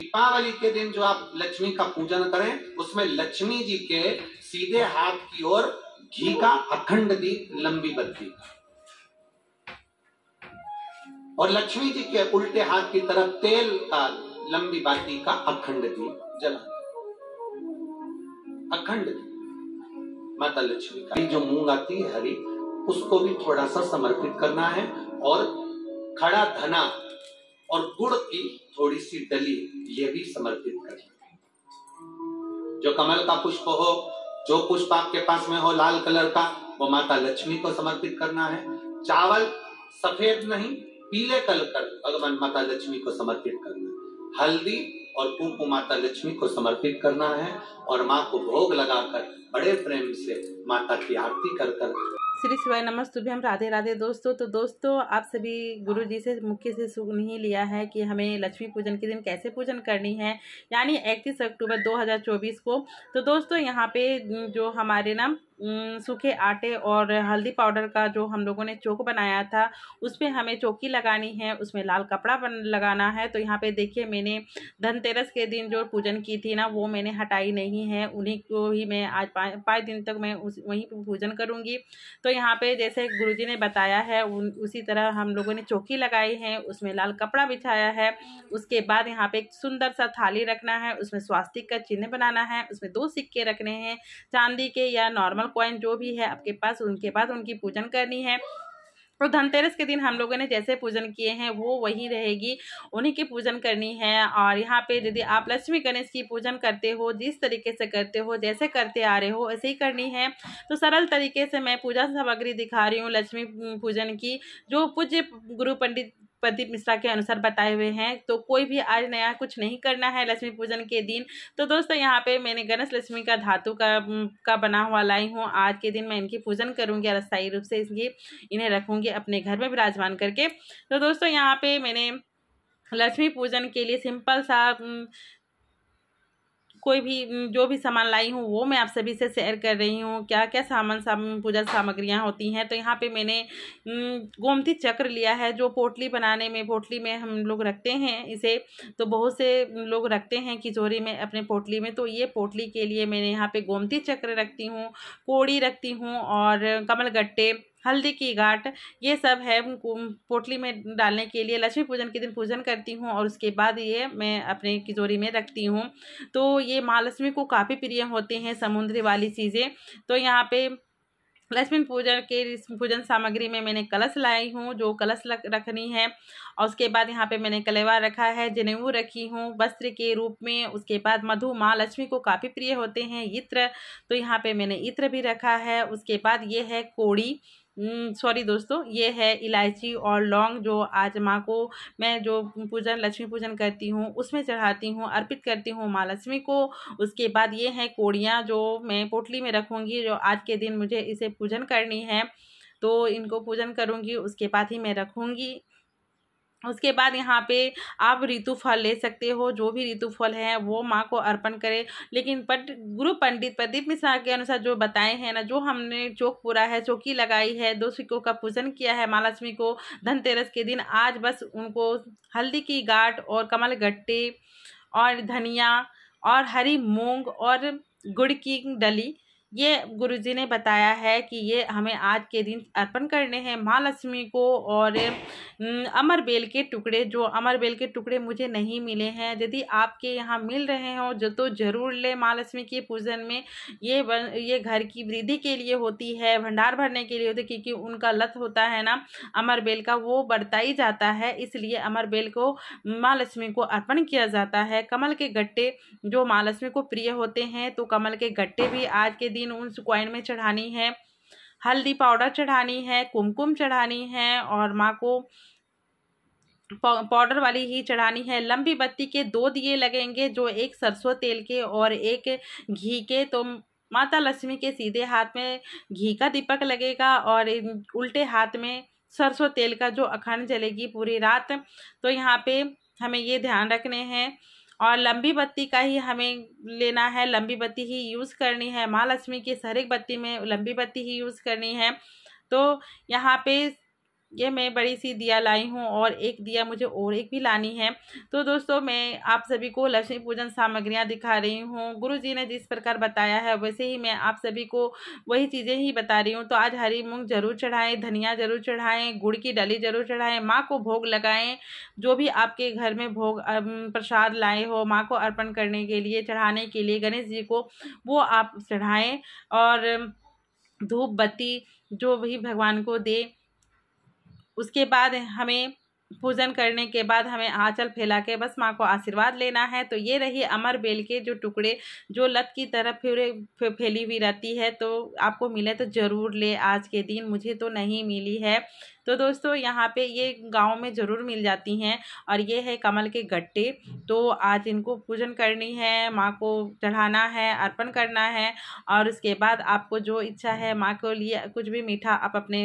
दीपावली के दिन जो आप लक्ष्मी का पूजन करें उसमें लक्ष्मी जी के सीधे हाथ की ओर घी का अखंड दीप लंबी बत्ती और लक्ष्मी जी के उल्टे हाथ की तरफ तेल का लंबी बाती का अखंड दीप जला अखंड दीप माता लक्ष्मी का जो मूंग आती है हरी उसको भी थोड़ा सा समर्पित करना है और खड़ा धना और गुड़ की थोड़ी सी डली ये भी समर्पित करना जो कमल का पुष्प हो जो पुष्प आपके पास में हो लाल कलर का वो माता लक्ष्मी को समर्पित करना है चावल सफेद नहीं पीले कलर कर भगवान माता लक्ष्मी को समर्पित करना है हल्दी और कुंकू माता लक्ष्मी को समर्पित करना है और माँ को भोग लगाकर बड़े प्रेम से माता की आरती कर कर श्री शिवाय भी हम राधे राधे दोस्तों तो दोस्तों आप सभी गुरु जी से मुख्य से सुख नहीं लिया है कि हमें लक्ष्मी पूजन के दिन कैसे पूजन करनी है यानी इकतीस अक्टूबर 2024 को तो दोस्तों यहाँ पे जो हमारे ना सूखे आटे और हल्दी पाउडर का जो हम लोगों ने चोक बनाया था उस पर हमें चौकी लगानी है उसमें लाल कपड़ा बन लगाना है तो यहाँ पे देखिए मैंने धनतेरस के दिन जो पूजन की थी ना वो मैंने हटाई नहीं है उन्हीं को ही मैं आज पाँच दिन तक मैं उस वहीं पर पूजन करूँगी तो यहाँ पे जैसे जी ने बताया है उन उसी तरह हम लोगों ने चौकी लगाई है उसमें लाल कपड़ा बिछाया है उसके बाद यहाँ पर एक सुंदर सा थाली रखना है उसमें स्वास्तिक का चिन्ह बनाना है उसमें दो सिक्के रखने हैं चांदी के या नॉर्मल नॉर्मल कॉइन जो भी है आपके पास उनके पास उनकी पूजन करनी है और तो धनतेरस के दिन हम लोगों ने जैसे पूजन किए हैं वो वही रहेगी उन्हीं की पूजन करनी है और यहाँ पे यदि आप लक्ष्मी गणेश की पूजन करते हो जिस तरीके से करते हो जैसे करते आ रहे हो ऐसे ही करनी है तो सरल तरीके से मैं पूजा सामग्री दिखा रही हूँ लक्ष्मी पूजन की जो पूज्य गुरु पंडित प्रदीप मिश्रा के अनुसार बताए हुए हैं तो कोई भी आज नया कुछ नहीं करना है लक्ष्मी पूजन के दिन तो दोस्तों यहाँ पे मैंने गणेश लक्ष्मी का धातु का का बना हुआ लाई हूँ आज के दिन मैं इनकी पूजन करूँगी और अस्थायी रूप से इसकी इन्हें रखूँगी अपने घर में विराजमान करके तो दोस्तों यहाँ पे मैंने लक्ष्मी पूजन के लिए सिंपल सा कोई भी जो भी सामान लाई हूँ वो मैं आप सभी से शेयर कर रही हूँ क्या क्या सामान साम, पूजा सामग्रियाँ होती हैं तो यहाँ पे मैंने गोमती चक्र लिया है जो पोटली बनाने में पोटली में हम लोग रखते हैं इसे तो बहुत से लोग रखते हैं किचोरी में अपने पोटली में तो ये पोटली के लिए मैंने यहाँ पर गोमती चक्र रखती हूँ कोड़ी रखती हूँ और कमलगट्टे हल्दी की घाट ये सब है पोटली में डालने के लिए लक्ष्मी पूजन के दिन पूजन करती हूँ और उसके बाद ये मैं अपने किजोरी में रखती हूँ तो ये महालक्ष्मी को काफ़ी प्रिय होते हैं समुद्री वाली चीज़ें तो यहाँ पे लक्ष्मी पूजन के पूजन सामग्री में मैंने कलश लाई हूँ जो कलश रखनी है और उसके बाद यहाँ पे मैंने कलेवा रखा है जनेऊ रखी हूँ वस्त्र के रूप में उसके बाद मधु माँ लक्ष्मी को काफ़ी प्रिय होते हैं इत्र तो यहाँ पे मैंने इत्र भी रखा है उसके बाद ये है कोड़ी सॉरी हम्म, दोस्तों ये है इलायची और लौंग जो आज माँ को मैं जो पूजन लक्ष्मी पूजन करती हूँ उसमें चढ़ाती हूँ अर्पित करती हूँ माँ लक्ष्मी को उसके बाद ये है कोड़ियाँ जो मैं पोटली में रखूँगी जो आज के दिन मुझे इसे पूजन करनी है तो इनको पूजन करूँगी उसके बाद ही मैं रखूँगी उसके बाद यहाँ पे आप ऋतु फल ले सकते हो जो भी ऋतु फल है वो माँ को अर्पण करें लेकिन पट गुरु पंडित प्रदीप मिश्रा के अनुसार जो बताए हैं ना जो हमने चौक पूरा है चौकी लगाई है दो सिक्कों का पूजन किया है माँ लक्ष्मी को धनतेरस के दिन आज बस उनको हल्दी की गाठ और कमल गट्टे और धनिया और हरी मूंग और गुड़ की डली ये गुरुजी ने बताया है कि ये हमें आज के दिन अर्पण करने हैं माँ लक्ष्मी को और अमर बेल के टुकड़े जो अमर बेल के टुकड़े मुझे नहीं मिले हैं यदि आपके यहाँ मिल रहे हो जो तो ज़रूर ले माँ लक्ष्मी के पूजन में ये वन ये घर की वृद्धि के लिए होती है भंडार भरने के लिए होती है क्योंकि उनका लत होता है ना अमर बेल का वो बढ़ता ही जाता है इसलिए अमर बेल को माँ लक्ष्मी को अर्पण किया जाता है कमल के गट्टे जो माँ लक्ष्मी को प्रिय होते हैं तो कमल के गट्टे भी आज के दिन तीन उंस क्वाइन में चढ़ानी है हल्दी पाउडर चढ़ानी है कुमकुम चढ़ानी है और माँ को पाउडर वाली ही चढ़ानी है लंबी बत्ती के दो दिए लगेंगे जो एक सरसों तेल के और एक घी के तो माता लक्ष्मी के सीधे हाथ में घी का दीपक लगेगा और उल्टे हाथ में सरसों तेल का जो अखंड जलेगी पूरी रात तो यहाँ पे हमें ये ध्यान रखने हैं और लंबी बत्ती का ही हमें लेना है लंबी बत्ती ही यूज़ करनी है माँ लक्ष्मी की हर एक बत्ती में लंबी बत्ती ही यूज़ करनी है तो यहाँ पे ये मैं बड़ी सी दिया लाई हूँ और एक दिया मुझे और एक भी लानी है तो दोस्तों मैं आप सभी को लक्ष्मी पूजन सामग्रियाँ दिखा रही हूँ गुरु जी ने जिस प्रकार बताया है वैसे ही मैं आप सभी को वही चीज़ें ही बता रही हूँ तो आज हरी मूंग जरूर चढ़ाएं धनिया जरूर चढ़ाएं गुड़ की डली जरूर चढ़ाएं माँ को भोग लगाएं जो भी आपके घर में भोग प्रसाद लाए हो माँ को अर्पण करने के लिए चढ़ाने के लिए गणेश जी को वो आप चढ़ाएँ और धूप बत्ती जो भी भगवान को दे उसके बाद हमें पूजन करने के बाद हमें आंचल फैला के बस माँ को आशीर्वाद लेना है तो ये रही अमर बेल के जो टुकड़े जो लत की तरफ फिर फैली हुई रहती है तो आपको मिले तो ज़रूर ले आज के दिन मुझे तो नहीं मिली है तो दोस्तों यहाँ पे ये गांव में ज़रूर मिल जाती हैं और ये है कमल के गट्टे तो आज इनको पूजन करनी है माँ को चढ़ाना है अर्पण करना है और उसके बाद आपको जो इच्छा है माँ को लिए कुछ भी मीठा आप अपने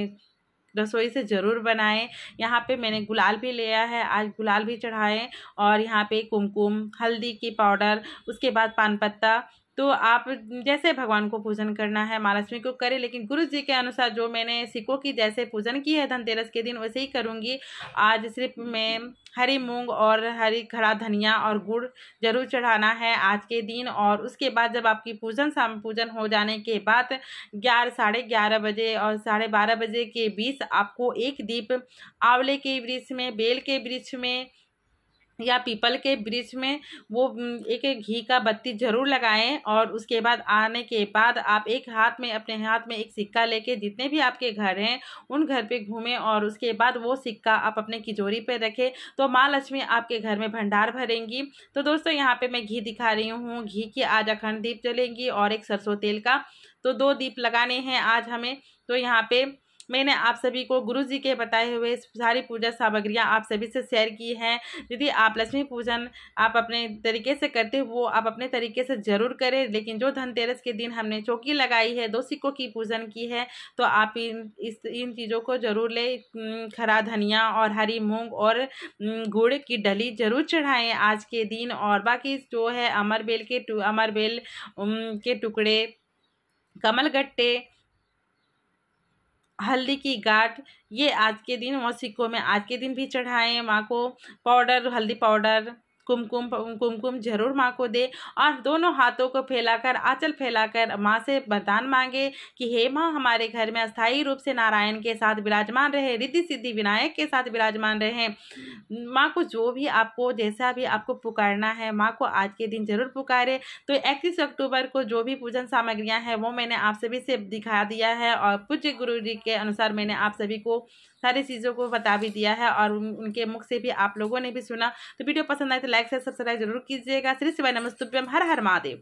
रसोई से ज़रूर बनाएं यहाँ पे मैंने गुलाल भी लिया है आज गुलाल भी चढ़ाएं और यहाँ पे कुमकुम हल्दी की पाउडर उसके बाद पान पत्ता तो आप जैसे भगवान को पूजन करना है महालक्ष्मी को करें लेकिन गुरु जी के अनुसार जो मैंने सिखों की जैसे पूजन की है धनतेरस के दिन वैसे ही करूँगी आज सिर्फ मैं हरी मूंग और हरी खड़ा धनिया और गुड़ जरूर चढ़ाना है आज के दिन और उसके बाद जब आपकी पूजन शाम पूजन हो जाने के बाद ग्यारह साढ़े ग्यारह बजे और साढ़े बारह बजे के बीच आपको एक दीप आंवले के वृक्ष में बेल के वृक्ष में या पीपल के ब्रिज में वो एक एक घी का बत्ती जरूर लगाएं और उसके बाद आने के बाद आप एक हाथ में अपने हाथ में एक सिक्का लेके जितने भी आपके घर हैं उन घर पे घूमें और उसके बाद वो सिक्का आप अपने किजोरी पे रखें तो माँ लक्ष्मी आपके घर में भंडार भरेंगी तो दोस्तों यहाँ पे मैं घी दिखा रही हूँ घी की आज अखंड दीप जलेंगी और एक सरसों तेल का तो दो दीप लगाने हैं आज हमें तो यहाँ पर मैंने आप सभी को गुरु जी के बताए हुए सारी पूजा सामग्रियाँ आप सभी से शेयर की हैं यदि आप लक्ष्मी पूजन आप अपने तरीके से करते हो वो आप अपने तरीके से ज़रूर करें लेकिन जो धनतेरस के दिन हमने चौकी लगाई है दो सिक्कों की पूजन की है तो आप इन इस इन चीज़ों को ज़रूर लें खरा धनिया और हरी मूंग और गुड़ की डली ज़रूर चढ़ाएं आज के दिन और बाकी जो है अमर बेल के अमर बेल के टुकड़े कमल गट्टे हल्दी की गाठ ये आज के दिन सिक्कों में आज के दिन भी चढ़ाएं माँ को पाउडर हल्दी पाउडर कुमकुम कुमकुम जरूर माँ को दे और दोनों हाथों को फैलाकर आंचल फैलाकर माँ से वरदान मांगे कि हे माँ हमारे घर में अस्थायी रूप से नारायण के साथ विराजमान रहे रिद्धि सिद्धि विनायक के साथ विराजमान रहे माँ को जो भी आपको जैसा भी आपको पुकारना है माँ को आज के दिन जरूर पुकारे तो इकतीस अक्टूबर को जो भी पूजन सामग्रियाँ हैं वो मैंने आप सभी से दिखा दिया है और पूज्य गुरु जी के अनुसार मैंने आप सभी को सारी चीज़ों को बता भी दिया है और उनके मुख से भी आप लोगों ने भी सुना तो वीडियो पसंद आए तो लाइक लाइक से सब्सक्राइब जरूर कीजिएगा श्री शिवाय नमस्तुभ्यम हर हर महादेव